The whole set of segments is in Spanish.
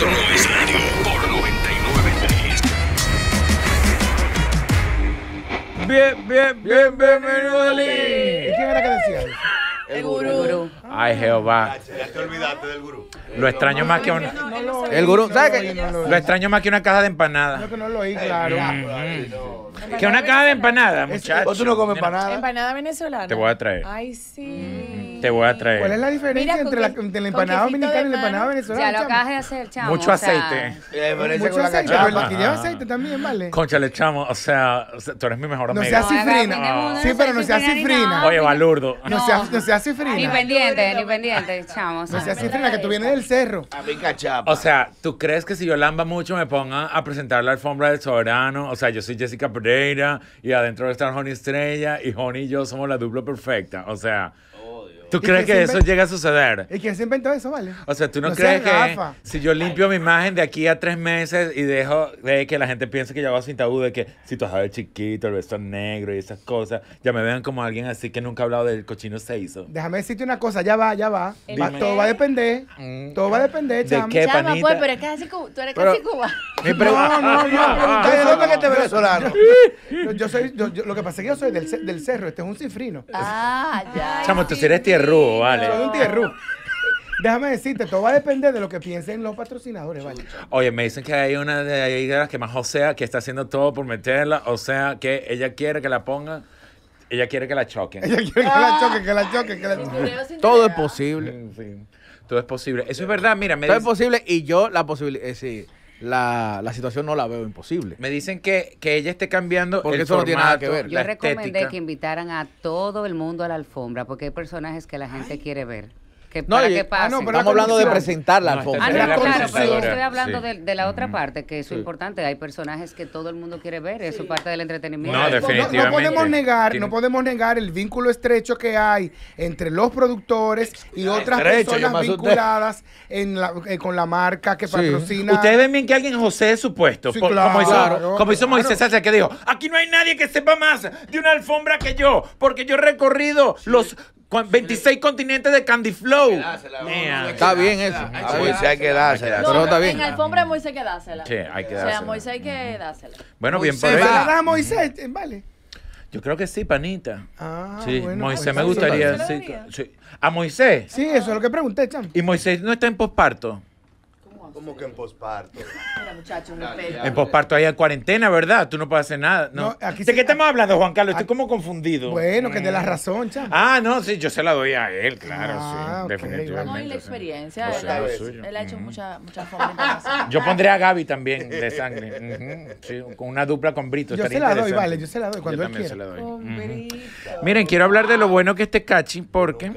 por Bien, bien, bien, bienvenido ¿Y ¿Quién era que decía? El gurú. Ay, Jehová. Ya te olvidaste del gurú. Lo extraño más que una. el gurú, ¿sabes qué? Lo extraño más que una caja de empanadas. Yo que no lo oí, claro. Mm. Que una caja de empanadas, muchachos. ¿Vos tú no comes empanadas? Empanada venezolana. Te voy a traer. Ay, sí. Mm. Te voy a traer. ¿Cuál es la diferencia entre, la, empanada dominicana y la empanada venezolana? Ya lo acabas de hacer, chamo. Mucho aceite. Eh, mucho aceite, pero la ah. aceite también, ¿vale? Concha le chamo, o sea, tú eres mi mejor amigo. No seas cifrina. sí, pero no seas cifrina. Oye, balurdo. No seas no sea cifrina. Ni pendiente, ni pendiente, chamo. No seas cifrina, que tú vienes del cerro. A mí cachapa. O sea, ¿tú crees que si yo lamba mucho me ponga a presentar la alfombra del soberano? O sea, yo soy Jessica Pereira y adentro está Honey Estrella y Honey y yo somos la dupla perfecta. O sea... ¿Tú crees que, eso llega a suceder? ¿Y quién se inventó eso, vale? O sea, ¿tú no, crees que si yo limpio mi imagen de aquí a tres meses y dejo de eh, que la gente piense que yo hago sin tabú, de que si tú has chiquito, el vestido negro y esas cosas, ya me vean como alguien así que nunca ha hablado del cochino se hizo? Déjame decirte una cosa, ya va, ya va. todo va a depender. Mm. Todo va a depender, ¿De qué, Chama, pues, pero es casi, tú eres casi cubano. No, no, no. Estoy diciendo que este venezolano. Yo soy, yo, yo, lo que pasa es que yo soy del, del cerro, este es un cifrino. Ah, ya. Chamo, tú eres tierno tierrú, vale. Déjame decirte, todo va a depender de lo que piensen los patrocinadores, ¿vale? Oye, me dicen que hay una de ellas las que más osea, que está haciendo todo por meterla, o sea, que ella quiere que la ponga ella quiere que la choquen. Ella quiere que la ah. choquen, que la choquen, que la Todo es posible. todo es posible. Eso es verdad, mira. Me todo es posible y yo la posibilidad, eh, sí la, la, situación no la veo imposible. Me dicen que, ella esté cambiando. Porque eso no tiene nada que ver. Yo recomendé que invitaran a todo el mundo a la alfombra, porque hay personajes que la gente quiere ver no, ah, Estamos hablando de presentar ah, la alfombra. estoy hablando de, la otra mm. parte, que es importante. Hay personajes que todo el mundo quiere ver, eso es su parte del entretenimiento. No, definitivamente. No, podemos negar, no podemos negar el vínculo estrecho que hay entre los productores y otras personas vinculadas eh, con la marca que patrocina. Ustedes ven bien que alguien José supuesto. como hizo, Moisés Sánchez, que dijo, aquí no hay nadie que sepa más de una alfombra que yo, porque yo he recorrido los 26 continentes de Candy Flow. Está bien eso. A Moisés hay que dársela. está bien. En alfombra Moisés hay que dársela. Sí, hay que dársela. O sea, Moisés hay que dársela. Bueno, bien por ahí. ¿Se la da a Moisés? Vale. Yo creo que sí, panita. Ah, sí. Moisés me gustaría. ¿A Moisés? Sí, eso es lo que pregunté, Cham. ¿Y Moisés no está en posparto? Como que en posparto? En posparto hay cuarentena, ¿verdad? Tú no puedes hacer nada. No. ¿De qué estamos hablando, Juan Carlos? Estoy como confundido. Bueno, que de la mm. razón, chaval. Ah, no, sí, yo se la doy a él, claro, sí. Ah, definitivamente. No, la experiencia. Él, ha hecho muchas muchas Yo pondré a Gaby también de sangre. con una dupla con Brito. Yo se la doy, vale, yo se la doy cuando yo él Miren, quiero hablar de lo bueno que este Cachi, porque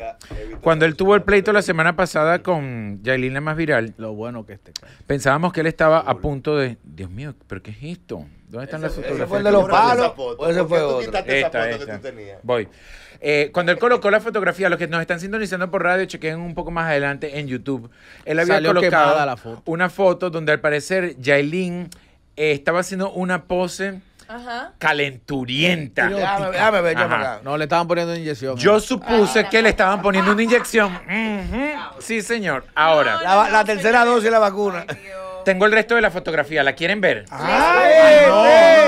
cuando él tuvo el pleito la semana pasada con Yailin más viral. Lo bueno que este Pensábamos que él estaba a punto de. Dios mío, ¿pero qué es esto? ¿Dónde están las fotografías? ¿Ese fue el de los palos? ¿O ese fue Esta, Voy. Eh, cuando él colocó la fotografía, los que nos están sintonizando por radio, chequen un poco más adelante en YouTube. Él había colocado una foto donde al parecer Yailin eh, estaba haciendo una pose Ajá. calenturienta. No, le estaban poniendo una inyección. Yo supuse ah, que le estaban poniendo una inyección. Sí, señor. Ahora. La, tercera dosis de la vacuna. Tengo el resto de la fotografía, ¿la quieren ver? Ah, ay, no,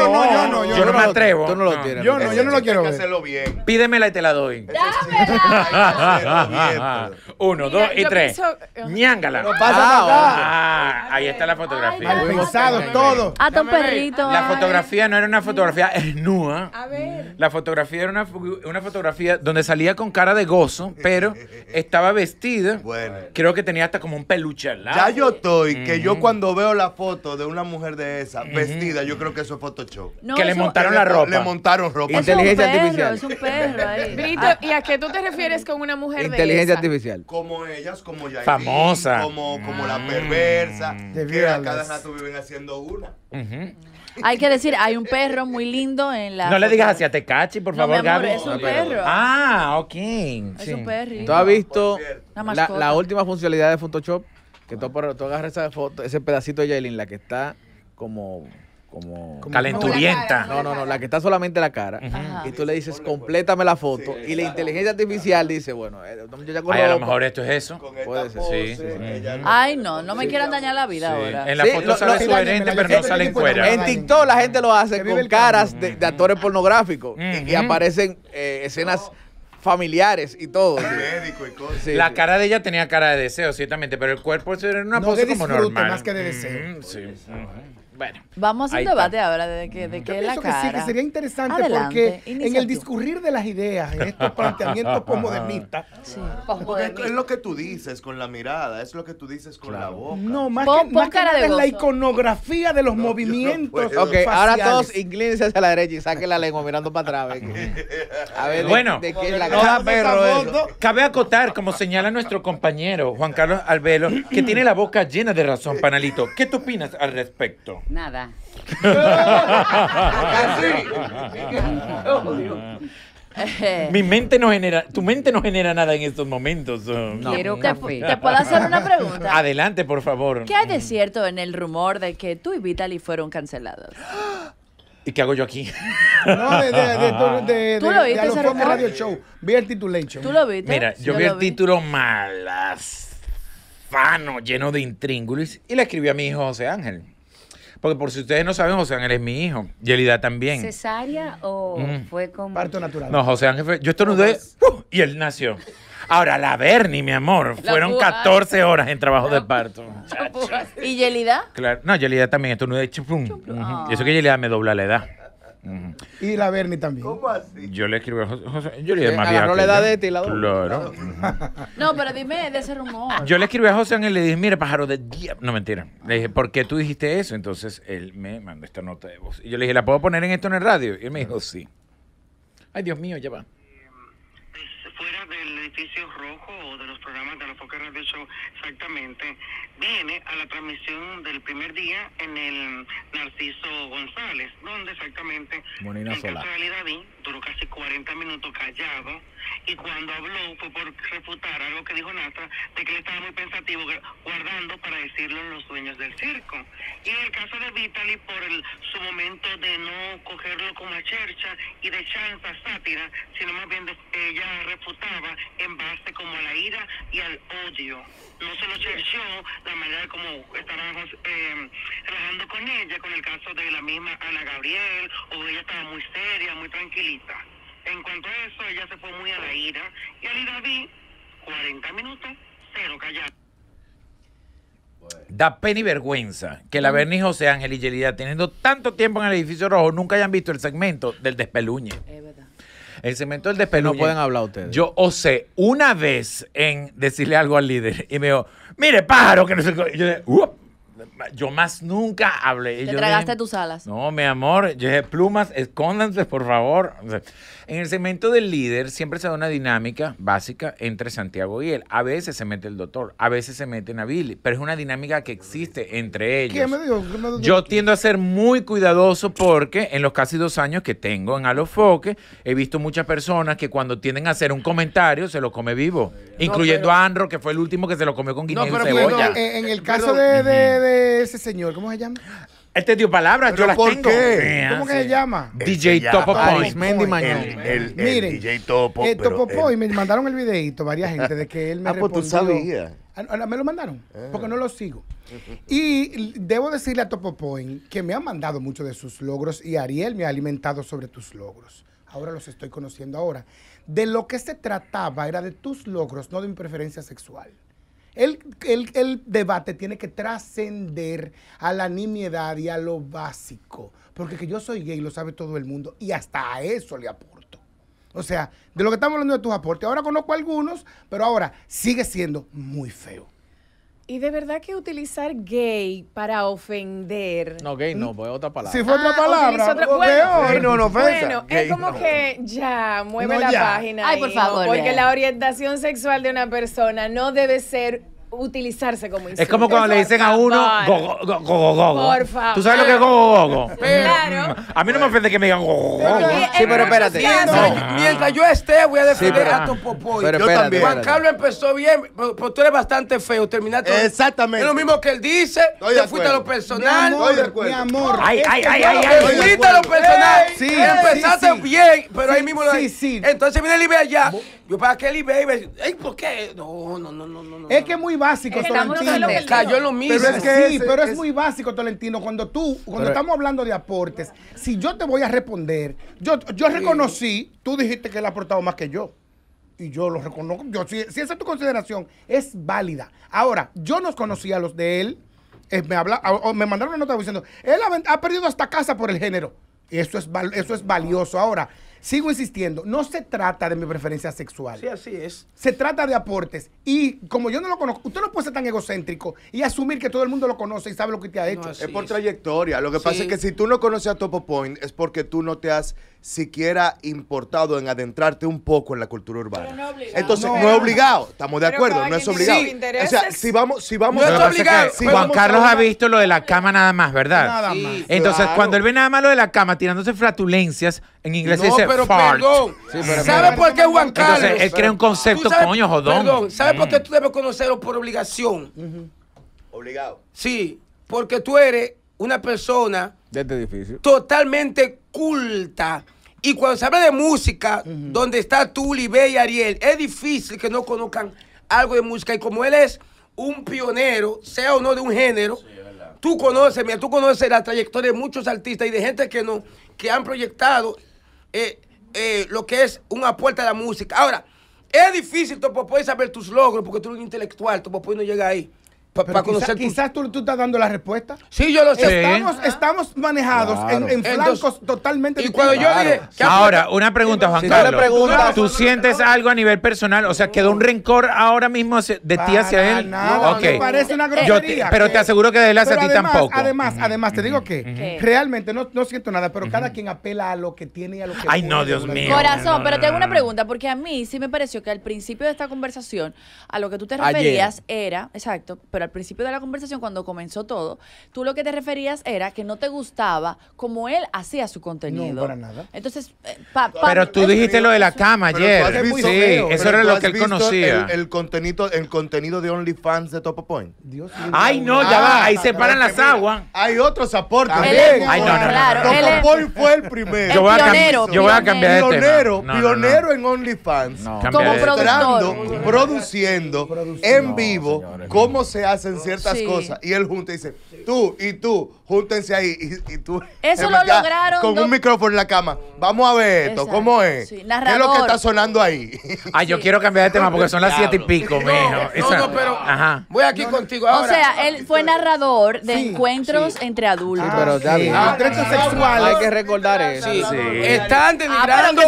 no, yo no, yo, no, me atrevo. Tú no lo tienes. Yo no, yo no lo quiero ver. Hacerlo bien. Pídemela y te la doy. Dámela. Uno, dos y tres. Ñángala. Ah, ah, ahí está la fotografía. ¡Malpensados todo. A tu perrito. La fotografía no era una fotografía esnúa. A ver. La fotografía era una, una fotografía donde salía con cara de gozo, pero estaba vestida. Bueno. Creo que tenía hasta como un peluche al lado. Ya yo estoy, que yo mm. cuando veo la foto de una mujer de esa vestida, yo creo que eso es Photoshop. que le montaron la ropa. Le montaron ropa. Inteligencia artificial. Es un perro ahí. Ah. ¿y a qué tú te refieres con una mujer de esa? Inteligencia artificial. Como ellas, como ya. Famosa. Como, como la mm. perversa. de que a cada rato viven haciendo una. Hay que decir, hay un perro muy lindo en la. No le digas hacia Tecachi, por favor, no, Es un perro. Ah, ok. Es un perro. Ah, ¿Tú has visto la, la, última funcionalidad de Photoshop? Que tú, tú agarras esa foto, ese pedacito de Jailin, la que está como como, calenturienta. No, no, no, la que está solamente la cara. Y tú le dices, complétame la foto. y la inteligencia artificial dice, bueno, yo eh, ya Ay, a lo mejor esto es eso. Puede ser. Sí. Ay, no, no me quieran dañar la vida ahora. En la foto sale sale sugerente, pero no salen fuera. En TikTok la gente lo hace con caras de, actores pornográficos. y, aparecen eh, escenas familiares y todo. Médico y cosas. la cara de ella tenía cara de deseo, ciertamente, pero el cuerpo era una no como más que de deseo. sí. Pues, bueno. Vamos a un debate ahora de que, de que la cara. Que sí, que sería interesante porque en el discurrir de las ideas, en estos planteamientos posmodernistas. Sí. es lo que tú dices con la mirada, es lo que tú dices con la boca. No, más que, la iconografía de los movimientos. Okay, ahora todos inclínense hacia la derecha y saquen la lengua mirando para atrás. a ver, bueno, de, la Cabe acotar, como señala nuestro compañero Juan Carlos Albelo, que tiene la boca llena de razón, panalito. ¿Qué tú opinas al respecto? Nada. Ah, mi mente no genera, tu mente no genera nada en estos momentos. Quiero ¿Te, puedo hacer una pregunta? Adelante, por favor. ¿Qué hay de cierto en el rumor de que tú y Vitaly fueron cancelados? ¿Y qué hago yo aquí? No, de, ¿Tú lo viste, Radio Show. Vi el titulation. ¿Tú lo viste? Mira, yo, vi el título malas, fano, lleno de intríngulis, y le escribí a mi hijo José Ángel. Porque por si ustedes no saben, José Ángel es mi hijo. Yelida también. ¿Cesárea o mm. fue con parto natural? No, José Ángel fue. Yo estornudé ¡Uh! y él nació. Ahora, la Bernie, mi amor, fueron 14 horas en trabajo de parto. ¿Y Yelida? Claro. No, Yelida también estornudé. no Chupum. Ah. eso que Yelida me dobla la edad. Y la Bernie también. ¿Cómo así? Yo le escribí a José. yo le dije más la No le da de ti este la duda. Claro. no, pero dime de ese rumor. Yo le escribí a José y le dije, mira pájaro de diablo. No, mentira. Le dije, ¿por qué tú dijiste eso? Entonces él me mandó esta nota de voz. Y yo le dije, ¿la puedo poner en esto en el radio? Y él me dijo, sí. Ay, Dios mío, ya va. Rojo Rojo o de los programas de la Foca Radio Show... exactamente, viene a la transmisión del primer día en el Narciso González, donde exactamente en caso duró casi 40 minutos callado y cuando habló fue por refutar algo que dijo Natra, de que él estaba muy pensativo guardando para decirlo en los sueños del circo. Y en el caso de Vitaly, por su momento de no cogerlo como a chercha y de chanza sátira, sino más bien de, ella refutaba en base como a la ira y al odio. No se lo cherchó la manera como estábamos eh, em, trabajando con ella, con el caso de la misma Ana Gabriel, o ella estaba muy seria, muy tranquilita. En cuanto a eso, ella se fue muy a la ira y al vi 40 minutos, cero callado. Da pena y vergüenza que la mm. Bernie José Ángel y Yelida, teniendo tanto tiempo en el edificio rojo, nunca hayan visto el segmento del despeluñe. Es verdad. El segmento del despeluñe. No pueden hablar ustedes. Yo osé una vez en decirle algo al líder y me dijo, mire, pájaro, que no sé qué. Yo yo más nunca hablé. Te tragaste tus alas. No, mi amor, yo dije, plumas, escóndanse, por favor. En el segmento del líder siempre se da una dinámica básica entre Santiago y él. A veces se mete el doctor, a veces se mete Nabil, pero es una dinámica que existe entre ellos. me Yo tiendo a ser muy cuidadoso porque en los casi dos años que tengo en Alofoque he visto muchas personas que cuando tienden a hacer un comentario se lo come vivo, incluyendo a Andro, que fue el último que se lo comió con guineo no, y cebolla. en, el caso de, de, de ese señor, ¿cómo se llama? Él te dio palabras, yo las por ¿Cómo que se llama? DJ Topo eh, Point. Mendy El, DJ Topo. Topo me mandaron el videito varias gente de que él me ah, pues tú sabías. Ah, me lo mandaron, ah. porque no lo sigo. Y debo decirle a Topo Point que me ha mandado mucho de sus logros y Ariel me ha alimentado sobre tus logros. Ahora los estoy conociendo ahora. De lo que se trataba era de tus logros, no de mi preferencia sexual. El, debate tiene que trascender a la nimiedad y a lo básico, porque que yo soy gay lo sabe todo el mundo y hasta a eso le aporto. O sea, de lo que estamos hablando de tus aportes, ahora conozco algunos, pero ahora sigue siendo muy feo. Y de verdad que utilizar gay para ofender. No, gay no, pues otra palabra. Si fue otra ah, palabra. bueno, no, no Bueno, es como que ya, mueve la página. Ay, por favor. Porque la orientación sexual de una persona no debe ser utilizarse como insulto. Es como cuando le dicen a uno go, go, go. Por favor. ¿Tú sabes lo que es go, go? Claro. Mm, a mí no me ofende que me digan gogo, go. Sí, pero espérate. Mientras yo esté, voy a defender a tu popoy. Yo también. Juan Carlos empezó bien, pero tú eres bastante feo. Terminaste. Exactamente. Es lo mismo que él dice. Te fuiste a lo personal. Mi amor. Ay, ay, ay, ay. Te fuiste a lo personal. Sí. Empezaste bien, pero ahí mismo lo Sí, sí. Entonces viene el IBE allá. Yo para que el y ¿Por qué? No, no, no, no. Es que muy básico, Tolentino. lo mismo. Pero es sí, pero es, muy básico, Tolentino. Cuando tú, cuando estamos hablando de aportes, si yo te voy a responder, yo, yo reconocí, tú dijiste que él ha aportado más que yo. Y yo lo reconozco. Yo, si, esa es tu consideración, es válida. Ahora, yo nos conocía a los de él. Eh, me, habla, me mandaron una nota diciendo, él ha, perdido hasta casa por el género. Eso es, eso es valioso. Ahora, Sigo insistiendo, no se trata de mi preferencia sexual. Sí, así es. Se trata de aportes. Y como yo no lo conozco, usted no puede ser tan egocéntrico y asumir que todo el mundo lo conoce y sabe lo que te ha hecho. es por trayectoria. Lo que pasa es que si tú no conoces a Topo Point es porque tú no te has siquiera importado en adentrarte un poco en la cultura urbana. Entonces, no, es obligado. Estamos de acuerdo, no es obligado. O sea, si vamos, si vamos a... Obligado, si Juan Carlos ha visto lo de la cama nada más, ¿verdad? Nada más. Entonces, cuando él ve nada más lo de la cama tirándose flatulencias, en inglés pero perdón. Sí, por qué Juan Carlos? él crea un concepto, coño, jodón. Perdón, ¿sabe por qué mm. tú debes conocerlo por obligación? Obligado. Sí, porque tú eres una persona este totalmente culta. Y cuando se habla de música, donde está Tuli, Libé y Ariel, es difícil que no conozcan algo de música. Y como él es un pionero, sea o no de un género, tú conoces, mira, tú conoces la trayectoria de muchos artistas y de gente que no, que han proyectado eh, eh, lo que es una puerta a la música. Ahora, es difícil, puedes saber tus logros porque tú eres un intelectual. pues no llega ahí para quizás, tú, estás dando la respuesta. Sí, yo lo sé. Estamos, manejados en, flancos totalmente y cuando yo dije, Ahora, una pregunta, Juan Carlos. Tú, pregunta, ¿Tú, sientes algo a nivel personal? O sea, ¿quedó un rencor ahora mismo de ti hacia él? no, okay. me parece una grosería. pero te aseguro que de él hacia ti tampoco. Además, además, te digo que realmente no, no siento nada, pero cada quien apela a lo que tiene y a lo que Ay, no, Dios mío. Corazón, pero tengo una pregunta, porque a mí sí me pareció que al principio de esta conversación, a lo que tú te referías era, exacto, pero al principio de la conversación, cuando comenzó todo, tú lo que te referías era que no te gustaba como él hacía su contenido. No, para nada. Entonces, eh, Pero tú dijiste lo de la cama ayer. Sí, eso era lo que él conocía. El, contenido, el contenido de OnlyFans de Topo Point. Ay, no, ya va. Ahí se paran las aguas. Hay otros aportes. Ay, no, no, Topo Point fue el primero. Yo voy a, pionero, cambiar Pionero, pionero en OnlyFans. Como productor. Produciendo en vivo cómo se hace hacen ciertas cosas y él junta y dice, tú y tú, júntense ahí y, tú. Eso lo lograron. Con un micrófono en la cama. Vamos a ver esto, ¿cómo es? ¿Qué es lo que está sonando ahí? Ah, yo quiero cambiar de tema porque son las siete y pico, no, No, no, pero Ajá. voy aquí contigo ahora. O sea, él fue narrador de encuentros entre adultos. Ah, pero sexuales. Ah, hay que recordar eso. Están ah, denigrando.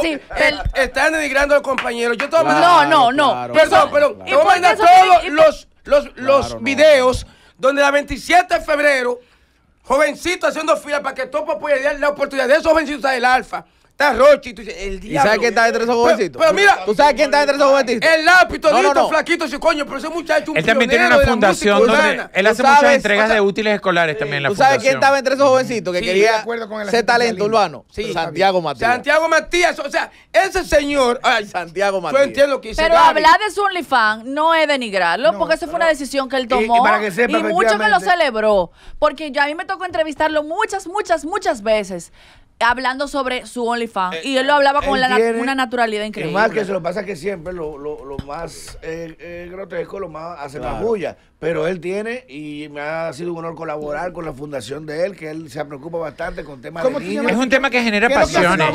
Están denigrando a compañero. Yo No, no, no. Perdón, pero todos los los, videos donde la 27 de febrero, Jovencito haciendo fila para que Topo pueda la oportunidad de esos jovencitos del Alfa Está Rochi, ¿Y sabes quién está entre esos jovencitos? Pero, mira. ¿Tú sabes quién está entre esos jovencitos? El lápiz, todito, flaquito, ese coño, pero ese muchacho un Él también tiene una fundación donde él hace muchas entregas de útiles escolares también ¿Tú sabes quién estaba entre esos jovencitos que quería Ese talento urbano? Sí. Santiago Matías. Santiago Matías, o sea, ese señor. Ay, Santiago Matías. Yo entiendo que hice Pero hablar de su OnlyFans no es denigrarlo, porque esa fue una decisión que él tomó. Y, mucho que lo celebró. Porque yo, a mí me tocó entrevistarlo muchas, muchas, muchas veces hablando sobre su OnlyFans. Eh, y él lo hablaba con una naturalidad increíble. Y más que se lo pasa que siempre lo, lo, más eh, eh, grotesco, lo más hace claro. más bulla. Pero él tiene, y me ha sido un honor colaborar con la fundación de él, que él se preocupa bastante con temas de niños. Es un tema que genera pasiones.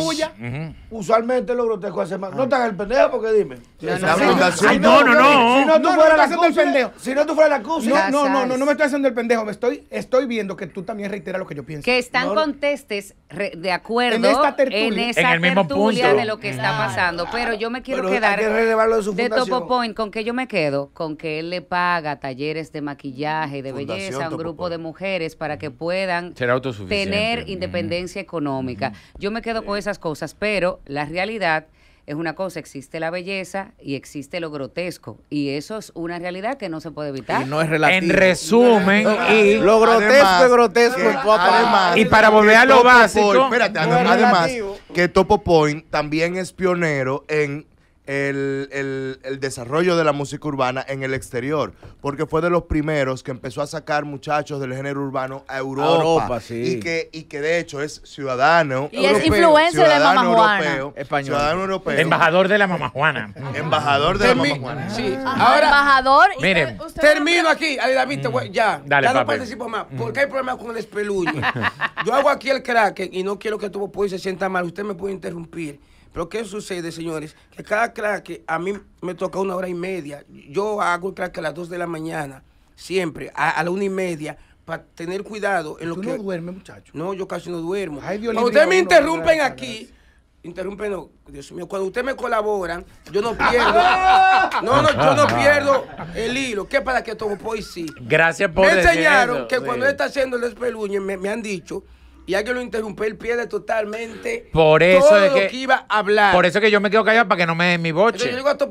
Usualmente lo grotesco hace más. No ah. tan el pendejo, porque dime. No, no, no, Si no, tú fueras la pendejo. Si no, tú fueras la excusa. No, no, no, no, no me estoy haciendo el pendejo. Me estoy, estoy viendo que tú también reiteras lo que yo pienso. Que están contestes de acuerdo en, esa tertulia de lo que está pasando. Pero yo me quiero quedar de, Topo Point. ¿Con que yo me quedo? Con que él le paga talleres de maquillaje, de belleza a un grupo de mujeres para que puedan tener independencia económica. Yo me quedo con esas cosas. Pero la realidad es una cosa, existe la belleza y existe lo grotesco. Y eso es una realidad que no se puede evitar. Y no es En resumen, y lo grotesco es grotesco. y para volver a lo básico. además, que Topo Point también es pionero en el, el, el, desarrollo de la música urbana en el exterior, porque fue de los primeros que empezó a sacar muchachos del género urbano a Europa, sí. y, que, y que de hecho es ciudadano y es influencer de Mama Juana. Español. Ciudadano europeo. Embajador de la Mama Juana. embajador de la Mama Juana. Sí. Ahora, miren, termino aquí. David, mm. ya, ya no participo más, mm. porque hay problemas con el espeluño. Yo hago aquí el crack y no quiero que tú puedas se sienta mal. Usted me puede interrumpir pero ¿qué sucede, señores? Que cada crack a mí me toca una hora y media. Yo hago el crack a las 2 de la mañana, siempre, a, la una y media, para tener cuidado en lo ¿Tú que... no duermes, muchacho? No, yo casi no duermo. Cuando ustedes me interrumpen aquí... Interrumpen, Dios mío, cuando ustedes me colaboran, yo no pierdo. no, no, yo no pierdo el hilo. ¿Qué para que tomo poesía? Gracias por Me enseñaron que cuando él está haciendo el espeluño, me, me han dicho y hay que lo interrumpir, pie de totalmente por eso que, iba a hablar. Por eso que yo me quedo callado para que no me den mi boche. Pero yo digo a tu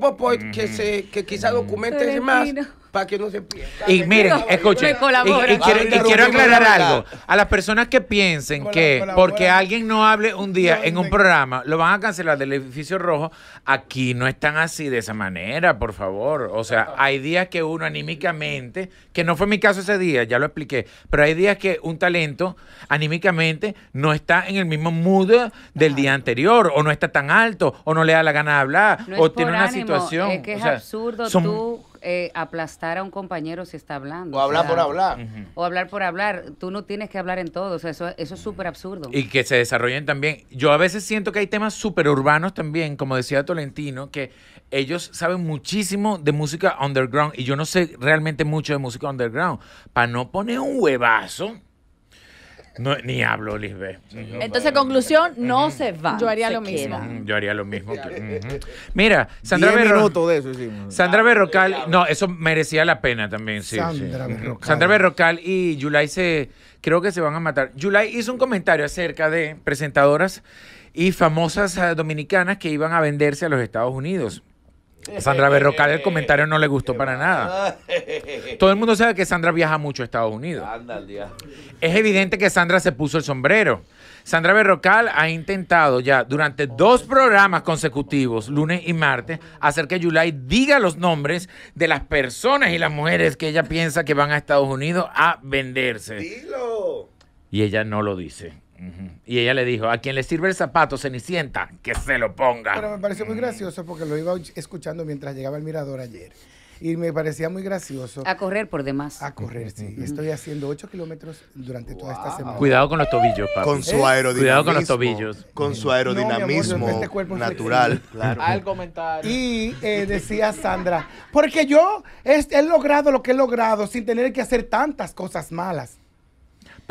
que, se, que quizá documente más para que no se pierda. Y miren, escuchen, y, quiero, quiero aclarar algo. A las personas que piensen que porque alguien no hable un día en un programa, lo van a cancelar del edificio rojo, aquí no están así de esa manera, por favor. O sea, hay días que uno anímicamente, que no fue mi caso ese día, ya lo expliqué, pero hay días que un talento anímicamente no está en el mismo mood del día anterior, o no está tan alto, o no le da la gana de hablar, o tiene una situación. Es que es absurdo tú eh, aplastar a un compañero si está hablando. O hablar por hablar. O hablar por hablar. Tú no tienes que hablar en todo. eso, eso es súper absurdo. Y que se desarrollen también. Yo a veces siento que hay temas súper urbanos también, como decía Tolentino, que ellos saben muchísimo de música underground y yo no sé realmente mucho de música underground. Para no poner un huevazo no, ni hablo, Lisbeth. Entonces, conclusión, no se va. Yo haría lo mismo. Yo haría lo mismo. Mira, Sandra Berrocal... Sandra Berrocal, no, eso merecía la pena también, Sandra Berrocal. y Yulai se, creo que se van a matar. Yulai hizo un comentario acerca de presentadoras y famosas eh, dominicanas que iban a venderse a los Estados Unidos. Sandra Berrocal el eh, comentario no le gustó eh, para nada. Eh, Todo el mundo sabe que Sandra viaja mucho a Estados Unidos. Es evidente que Sandra se puso el sombrero. Sandra Berrocal ha intentado ya durante dos programas consecutivos, lunes y martes, hacer que Yulai diga los nombres de las personas y las mujeres que ella piensa que van a Estados Unidos a venderse. Dilo. Y ella no lo dice. Y ella le dijo, a quien le sirve el zapato, Cenicienta, que se lo ponga. Pero me pareció muy mm. gracioso porque lo iba escuchando mientras llegaba al mirador ayer. Y me parecía muy gracioso. A correr por demás. A correr, sí. Estoy haciendo 8 kilómetros durante toda esta semana. Cuidado con los tobillos, papá. Con su aerodinamismo. Cuidado con los tobillos. Con su aerodinamismo este natural. Al comentario. Y eh, decía Sandra, porque yo he logrado lo que he logrado sin tener que hacer tantas cosas malas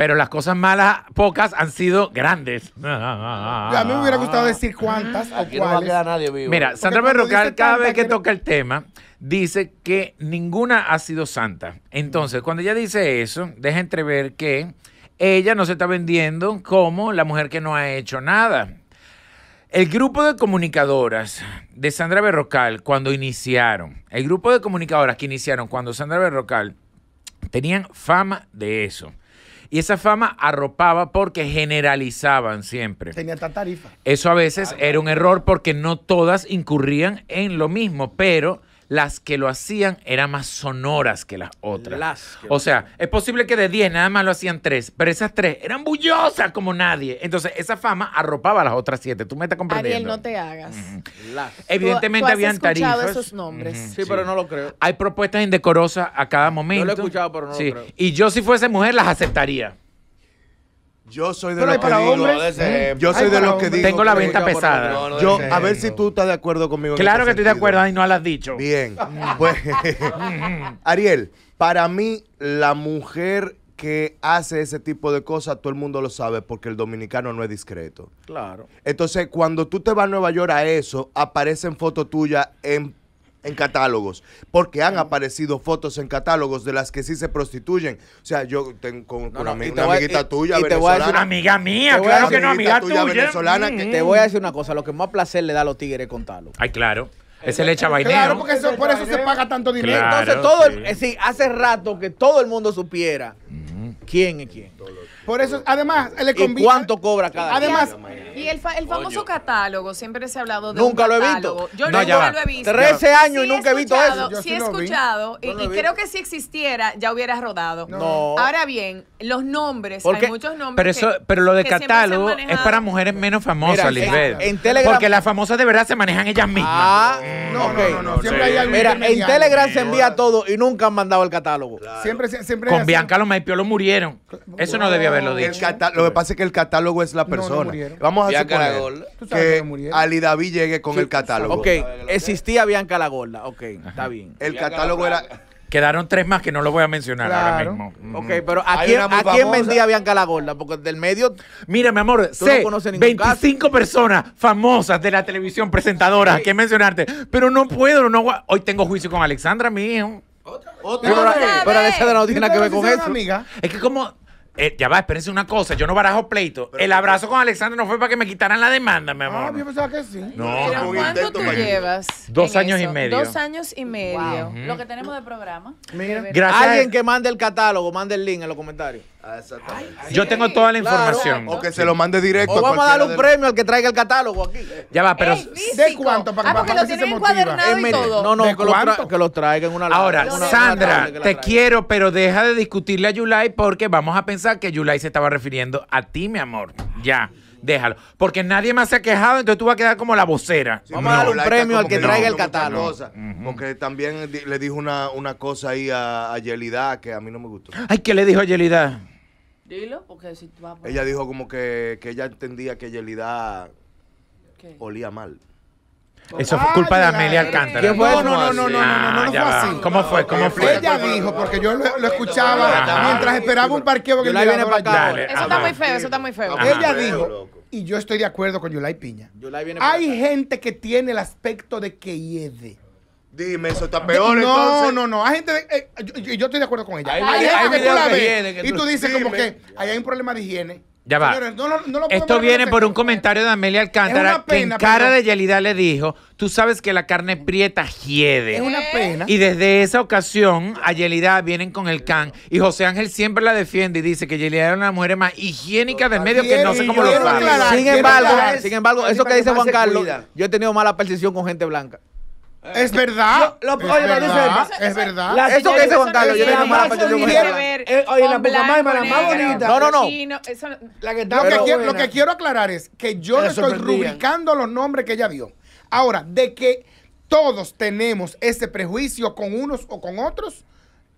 pero las cosas malas, pocas, han sido grandes. A mí me hubiera gustado decir cuántas a nadie vivo. Mira, Sandra Berrocal, cada vez que toca el tema, dice que ninguna ha sido santa. Entonces, cuando ella dice eso, deja entrever que ella no se está vendiendo como la mujer que no ha hecho nada. El grupo de comunicadoras de Sandra Berrocal, cuando iniciaron, el grupo de comunicadoras que iniciaron cuando Sandra Berrocal tenían fama de eso. Y esa fama arropaba porque generalizaban siempre. Tenía tanta tarifa. Eso a veces era un error porque no todas incurrían en lo mismo, pero las que lo hacían eran más sonoras que las otras. Las o sea, es posible que de 10 nada más lo hacían 3, pero esas 3 eran bullosas como nadie. Entonces, esa fama arropaba a las otras 7. Tú me estás comprendiendo. Ariel, no te hagas. Mm, mm. Evidentemente habían escuchado esos mm, nombres. sí, pero no lo creo. Hay propuestas indecorosas a cada momento. lo he escuchado, pero no lo creo. Y yo si fuese mujer las aceptaría. Yo soy de los que digo, ¿eh? Yo soy de que digo. Tengo la venta pesada. Yo, a ver si tú estás de acuerdo conmigo. Claro que estoy de acuerdo, y no lo has dicho. Bien. Pues, Ariel, para mí, la mujer que hace ese tipo de cosas, todo el mundo lo sabe porque el dominicano no es discreto. Claro. Entonces, cuando tú te vas a Nueva York a eso, aparecen fotos tuyas en en catálogos, porque han mm. aparecido fotos en catálogos de las que sí se prostituyen. O sea, yo tengo con, una, amiguita tuya Te voy a una amiga mía, claro que no, amiga tuya. Venezolana que, mm. te voy a decir una cosa, lo que más placer le da a los tigres es contarlo. Ay, claro. Es le echa vainero. Claro, porque por eso se paga tanto dinero. Entonces, todo sí. es decir, hace rato que todo el mundo supiera quién es quién. Por eso, además, le conviene. ¿Cuánto cobra cada Además, y el, famoso catálogo, siempre se ha hablado de Nunca lo he visto. Yo No, nunca lo he visto. 13 años y nunca he visto eso. Yo Sí he escuchado, y, creo que si existiera, ya hubiera rodado. No. Ahora bien, los nombres, hay muchos nombres. Pero, pero lo de catálogo es para mujeres menos famosas, Mira, Porque las famosas de verdad se manejan ellas mismas. Ah, No, no, no, Mira, en Telegram se envía todo y nunca han mandado el catálogo. Siempre, siempre. Con Bianca los lo murieron. Eso no debía haber lo que pasa es que el catálogo es la persona. Vamos a hacer que Ali David llegue con el catálogo. Ok, existía Bianca la Gorda. Ok, está bien. El catálogo era... Quedaron tres más que no lo voy a mencionar ahora mismo. Ok, pero ¿a quién, vendía Bianca la Gorda? Porque del medio. Mira, mi amor, Tú sé 25 personas famosas de la televisión, presentadoras, que mencionarte, pero no puedo, no Hoy tengo juicio con Alexandra, mi hijo. Otra pero Alexandra no tiene nada que ver con amiga? Es que como eh, ya va, espérense una cosa, yo no barajo pleito. el abrazo con Alexander no fue para que me quitaran la demanda, mi ah, amor. Ah, yo pensaba que sí. No, ¿cuánto tú llevas? Dos años y medio. Dos años y medio. Lo que tenemos de programa. Mira. Alguien que mande el catálogo, mande el link en los comentarios. Ah, Yo tengo toda la información. o que se lo mande directo. O vamos a darle un premio al que traiga el catálogo aquí. Ya va, pero. ¿De cuánto? Para, que ah, No, no, lo, que lo, traigan una Ahora, Sandra, te quiero, pero deja de discutirle a Yulai porque vamos a pensar que Yulai se estaba refiriendo a ti, mi amor. Ya déjalo. Porque nadie más se ha quejado, entonces tú vas a quedar como la vocera. Vamos a darle un premio al que traiga el catálogo. Porque también le dijo una, una cosa ahí a, a Yelida que a mí no me gustó. Ay, ¿qué le dijo a Yelida? Dilo, porque si Ella dijo como que, que ella entendía que Yelida olía mal. Eso fue culpa de ah, Amelia Alcántara. No, no, no, no, no, no, no, ah, fue así. ¿Cómo fue? ¿Cómo fue? Ella dijo, porque yo lo, escuchaba mientras esperaba un parqueo que viene para acá. Eso está muy feo, eso está muy feo. Ella dijo, y yo estoy de acuerdo con Yulai Piña. Hay gente que tiene el aspecto de que hiede. Dime, eso está peor. No, entonces. no, no. Hay gente. Eh, yo, estoy de acuerdo con ella. Hay, gente que y tú dices, como que ahí hay un problema de higiene. Ya va. Esto viene por un comentario de Amelia Alcántara que en cara de Yelida le dijo, tú sabes que la carne prieta hiede. Es una pena. Y desde esa ocasión a Yelida vienen con el can y José Ángel siempre la defiende y dice que Yelida era una mujer más higiénica del medio que no sé cómo lo sabe. Sin embargo, sin embargo, eso que dice Juan Carlos, yo he tenido mala percepción con gente blanca. Eh, es verdad. es, oye, verdad es verdad. eso que dice Juan Carlos, yo eh, Oye, la poca más la más bonita. No, no, no. lo, que quiero, lo que quiero aclarar es que yo estoy rubricando los nombres que ella dio. Ahora, de que todos tenemos ese prejuicio con unos o con otros,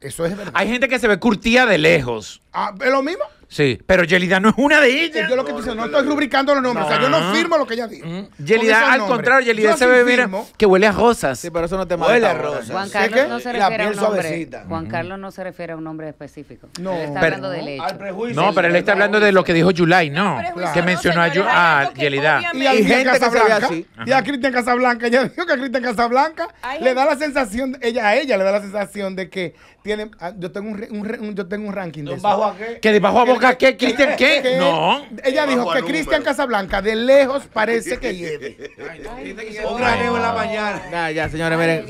eso es verdad. Hay gente que se ve curtida de lejos. Ah, ¿Es lo mismo? Sí, pero Yelida no es una de ellas. Yo lo que te diciendo, no estoy rubricando los nombres. O sea, yo no firmo lo que ella dice. Mm. Yelida, al contrario, Yelida se ve, mira, que huele a rosas. Sí, pero eso no te mata. Huele a rosas. Juan mm. Carlos no se refiere a un nombre. Juan Carlos no se refiere a un nombre específico. No. está pero, hablando No, pero él está hablando de lo que dijo July, ¿no? Que mencionó a, a Yelida. Y, Casablanca. y a Cristian Casablanca. Ella dijo que a Cristian Casablanca le da la sensación, ella a ella le da la sensación de que tiene, ah, yo tengo un, yo tengo un ranking de ¿Que de bajo a boca qué? ¿Cristian qué? Que no. Ella dijo que Cristian Casablanca de lejos parece que lleve. en la mañana. Ya, ya, señores, miren.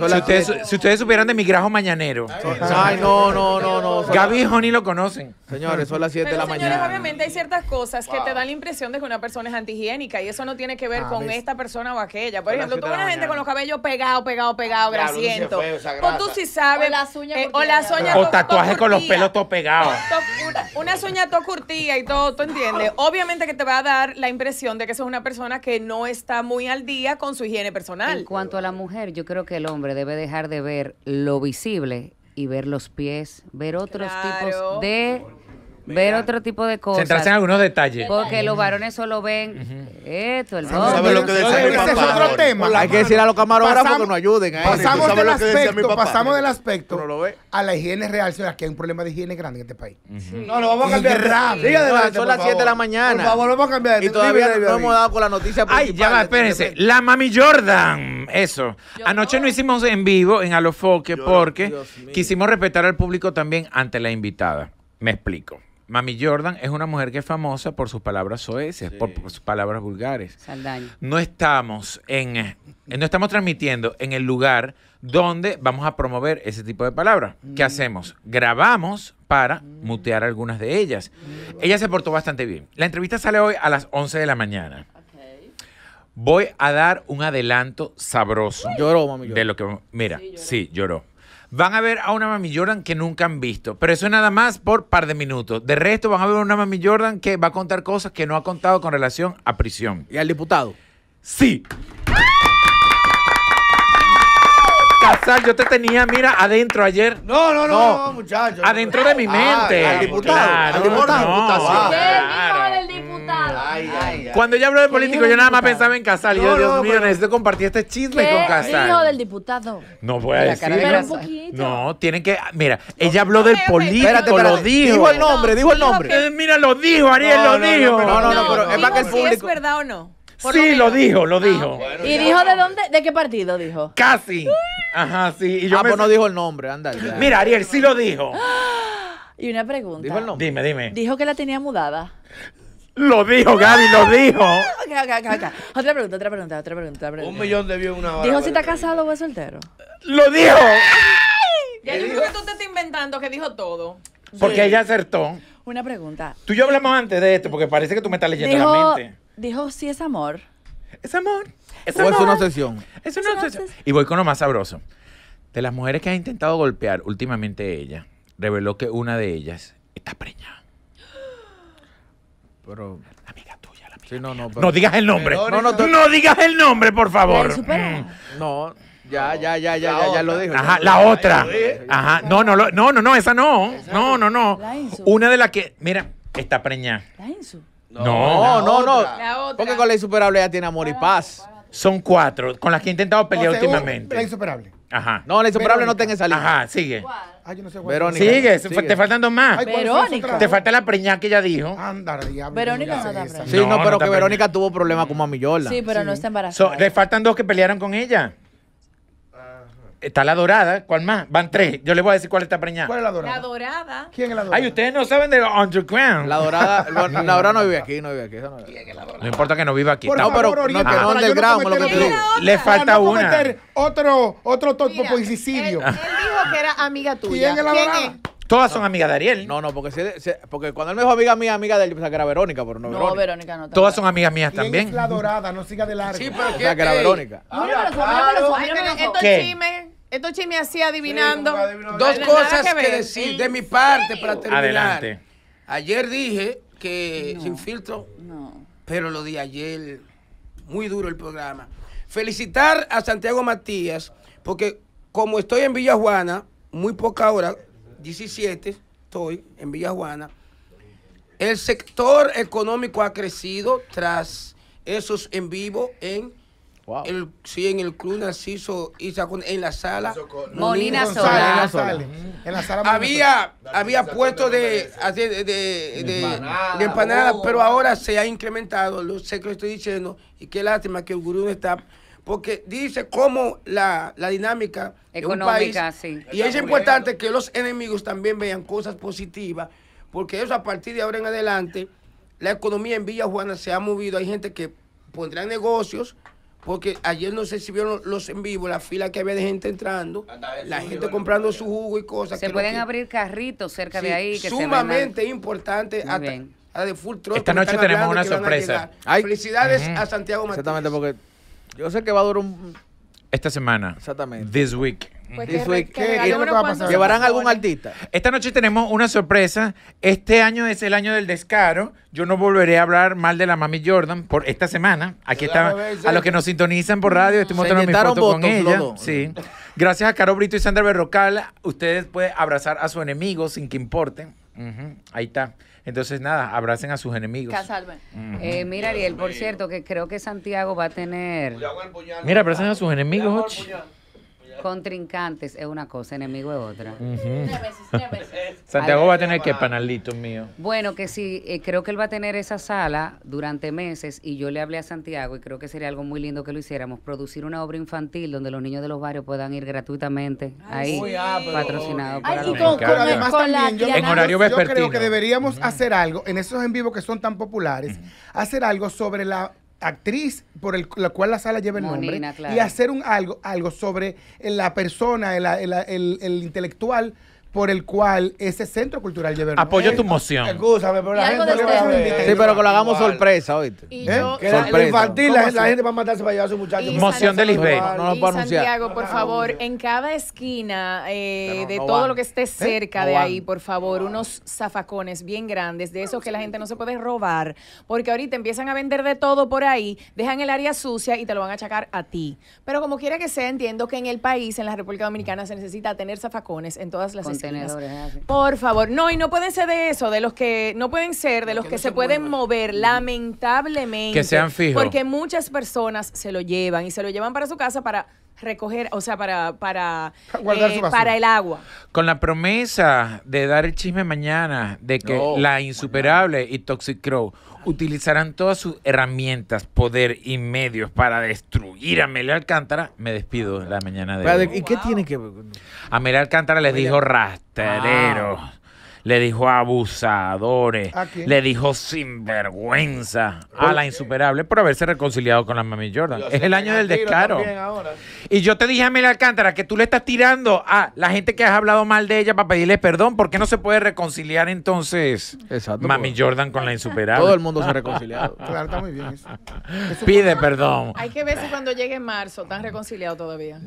Si ustedes, supieran de mi grajo mañanero. Ay, no, no, no, no. Gaby y lo conocen. Señores, son las 7 de la mañana. Señores, obviamente hay ciertas cosas que te dan la impresión de que una persona es antihigiénica y eso no tiene que ver ah, con esta persona o aquella. Por ejemplo, tú ves gente con los cabellos pegados, pegados, pegados, grasientos. O tú pues sí sabes. O las uñas. Eh, o tatuajes con los pelos pegados una, una y todo, ¿tú entiendes? Obviamente que te va a dar la impresión de que es una persona que no está muy al día con su higiene personal. En cuanto a la mujer, yo creo que el hombre debe dejar de ver lo visible y ver los pies, ver otros tipos de ver otro tipo de cosas. Centrarse en algunos detalles. Porque los varones solo ven esto, el otro Ese es otro tema. Hay que decir a los camarógrafos que nos ayuden. Eh. pasamos, del aspecto, pasamos del aspecto a la higiene real. Aquí hay un problema de higiene grande en este país. No, lo vamos a cambiar. rápido son las 7 de la mañana. Por favor, vamos a cambiar. Y todavía no hemos dado con la noticia Ay, ya va, este espérense. La Mami Jordan. Eso. Anoche no hicimos en vivo, en Alofoque, porque quisimos respetar al público también ante la invitada. Me explico. Mami Jordan es una mujer que es famosa por sus palabras soeces, por, sus palabras vulgares. No estamos en, eh, no estamos transmitiendo en el lugar donde vamos a promover ese tipo de palabras. ¿Qué mm. hacemos? Grabamos para mm. mutear algunas de ellas. Ella se portó bastante bien. La entrevista sale hoy a las 11 de la mañana. Voy a dar un adelanto sabroso. Lloró, mami. De lo que, mira, Sí, lloró van a ver a una Mami Jordan que nunca han visto. Pero eso es nada más por par de minutos. De resto, van a ver a una Mami Jordan que va a contar cosas que no ha contado con relación a prisión. ¿Y al diputado? Sí. Casal, yo te tenía, mira, adentro ayer. No, no, no, muchachos. Adentro de mi ah, mente. al diputado. al diputado. Cuando ella habló de político, yo nada más pensaba en Casal. Y yo, Dios mío, necesito compartir este chisme con Casal. hijo del diputado? No voy a decir. No, tienen que. Mira, ella habló del político, lo dijo. Dijo el nombre, dijo el nombre. Eh, mira, lo dijo, Ariel, lo dijo. No, no, no, pero es para que el público. ¿Es verdad o no? sí, lo, dijo, lo ah, dijo. ¿Y dijo de dónde? ¿De qué partido dijo? Casi. Ajá, sí. Y yo ah, pues no dijo el nombre, anda. Mira, Ariel, sí lo dijo. Y una pregunta. ¿Dijo el nombre? Dime, dime. Dijo que la tenía mudada. Lo dijo, Gaby, lo dijo. Otra pregunta, otra pregunta, otra pregunta, Un millón de views una hora. Dijo si está casado o es soltero. Lo dijo. Ya yo creo que tú te estás inventando que dijo todo. Porque ella acertó. Una pregunta. Tú y yo hablamos antes de esto porque parece que tú me estás leyendo la mente. dijo si es amor. Es amor. Es ¿O es una obsesión? Es una obsesión. Y voy con lo más sabroso. De las mujeres que ha intentado golpear últimamente ella, reveló que una de ellas está preñada. Pero. amiga tuya, la amiga. Sí, no, no, no digas el nombre. no, no, digas el nombre, por favor. Mm. No. Ya, ya, ya, ya, ya, ya lo dijo. Ajá, la otra. Ajá, no, no, no, no, no, esa no. No, no, no. Una de las que, mira, está preñada. La Insu. No, no, no. Porque con la insuperable ya tiene amor y paz. Son cuatro, con las que he intentado pelear últimamente. La insuperable. Ajá. No, la insuperable no tiene salida Ajá, sigue yo no sé Verónica. Sigue, te faltan dos más. Verónica. Te falta la preñá que ella dijo. Anda, diablo. Verónica no está embarazada. Sí, no, pero que Verónica tuvo problemas con Mami Yola. Sí, pero no está embarazada. le faltan dos que pelearon con ella. Está la dorada. ¿Cuál más? Van tres. Yo les voy a decir cuál está preñada. ¿Cuál es la dorada? La dorada. ¿Quién es la dorada? Ay, ustedes no saben de underground. La dorada. la dorada no vive aquí, no vive aquí. no, ¿Quién es la no importa que no viva aquí. Por no, favor, pero no, que underground. le falta no una. Otro, otro topo suicidio. él dijo que era amiga tuya. ¿Quién es la dorada? ¿Quién es? Todas son amigas de Ariel. No, no, porque, cuando él me dijo amiga mía, amiga de él, pensaba que era Verónica, pero no, no Verónica. no. Todas son amigas mías también. Es la dorada, no siga de largo. Sí, pero o sea, que era Verónica. Mírame esto Chime así adivinando. Dos cosas que, decir de mi parte para terminar. Adelante. Ayer dije que sin filtro, no. pero lo di ayer, muy duro el programa. Felicitar a Santiago Matías, porque como estoy en Villa Juana, muy poca hora 17, estoy en Villa Juana. El sector económico ha crecido tras esos en vivo en el sí, en el club Narciso y en la sala Molina Sola. había puesto había de, de, empanada, oh. pero ahora se ha incrementado. Lo sé que lo estoy diciendo y qué lástima que el gurú está porque dice cómo la, dinámica económica, Y es importante que los enemigos también vean cosas positivas, porque eso a partir de ahora en adelante, la economía en Villa Juana se ha movido, hay gente que pondrá negocios, porque ayer no sé si vieron los en vivo, la fila que había de gente entrando, la gente comprando su jugo y cosas. Se pueden abrir carritos cerca de ahí. sumamente importante. de Esta noche tenemos una sorpresa. Felicidades a Santiago Matías. Exactamente, porque yo sé que va a durar un... Esta semana. Exactamente. This week. Pues This week. va ¿Llevarán algún artista? Esta noche tenemos una sorpresa. Este año es el año del descaro. Yo no volveré a hablar mal de la mami Jordan por esta semana. Aquí está a los que nos sintonizan por radio. Estoy mostrando mi con ella. Sí. Gracias a Caro Brito y Sandra Berrocal, ustedes pueden abrazar a su enemigo sin que importe. Ahí está. Entonces, nada, abracen a sus enemigos. Que eh, mira, Ariel, por cierto, que creo que Santiago va a tener. Mira, abracen a sus enemigos. Contrincantes es una cosa, enemigo es otra. Santiago va a tener que panalito mío. Bueno, que sí, eh, creo que él va a tener esa sala durante meses y yo le hablé a Santiago y creo que sería algo muy lindo que lo hiciéramos, producir una obra infantil donde los niños de los barrios puedan ir gratuitamente ahí, patrocinado por y con, además también, yo, creo que deberíamos hacer algo en esos en vivo que son tan populares, hacer algo sobre la actriz por la cual la sala lleva el nombre y hacer un algo, algo sobre la persona, el, el, el intelectual por el cual ese centro cultural lleva Apoyo tu moción. Escúchame, pero la gente Sí, pero que lo hagamos sorpresa, ¿oíste? ¿Eh? infantil, la, gente va a matarse para llevar a su muchacho. Moción de Lisbeth. Santiago, por favor, en cada esquina eh, de todo lo que esté ¿Eh? cerca de ahí, por favor, unos zafacones bien grandes, de esos que la gente no se puede robar, porque ahorita empiezan a vender de todo por ahí, dejan el área sucia y te lo van a achacar a ti. Pero como quiera que sea, entiendo que en el país, en la República Dominicana, se necesita tener zafacones en todas las esquinas por favor, no, y no pueden ser de eso, de los que no pueden ser, de los, que, se, pueden mover, mm. lamentablemente. Porque muchas personas se lo llevan y se lo llevan para su casa para recoger, o sea, para para, para eh, el agua. Con la promesa de dar el chisme mañana de que la insuperable y Toxic Crow utilizarán todas sus herramientas, poder y medios para destruir a Amelia Alcántara, me despido la mañana de hoy. ¿Y qué oh, tiene que ver? Alcántara les dijo rastrero le dijo abusadores, le dijo sinvergüenza a la insuperable por haberse reconciliado con la mami Jordan. es el año del descaro. Y yo te dije a Mel Alcántara que tú le estás tirando a la gente que has hablado mal de ella para pedirle perdón. ¿Por qué no se puede reconciliar entonces Exacto, mami pues. Jordan con la insuperable? Todo el mundo se ha reconciliado. está muy bien Pide perdón. Hay que ver si cuando llegue marzo están reconciliados todavía.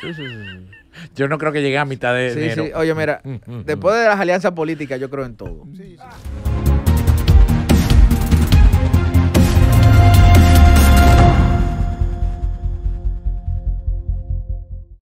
sí, sí, sí. Yo no creo que llegue a mitad de sí, enero. Sí. Oye, mira, mm, mm, mm, después de las alianzas políticas, yo creo en todo.